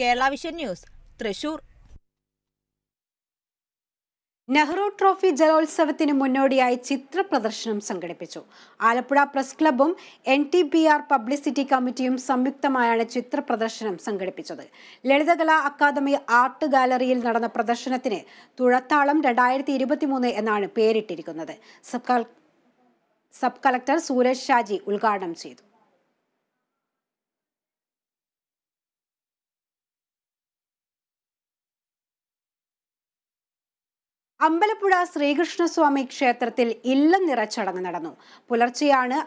Kerala vision news Thrissur Nehru trophy ജലോത്സവത്തിന് മുന്നോടിയായി ചിത്ര പ്രദർശനം സംഘടിപ്പിച്ചു ആലപ്പുഴ പ്രസ് ക്ലബ്ബും N T B R publicity കമ്മിറ്റിയും സംയുക്തമായാണ് ചിത്ര പ്രദർശനം സംഘടിപ്പിച്ചത് ലളിതകലാ അക്കാദമി ആർട്ട് ഗാലറിയിൽ നടന്ന പ്രദർശനത്തിന് തുഴത്താളം രണ്ടായിരത്തി ഇരുപത്തിമൂന്ന് എന്നാണ് പേരിട്ടിരിക്കുന്നത് sub collector collector Sooraj Shaji ഉദ്ഘാടനം ചെയ്തു അമ്പലപ്പുഴ ശ്രീകൃഷ്ണസ്വാമി ക്ഷേത്രത്തിൽ ഇല്ലം നിറച്ചടങ്ങ് നടന്നു പുലർച്ചെയാണ്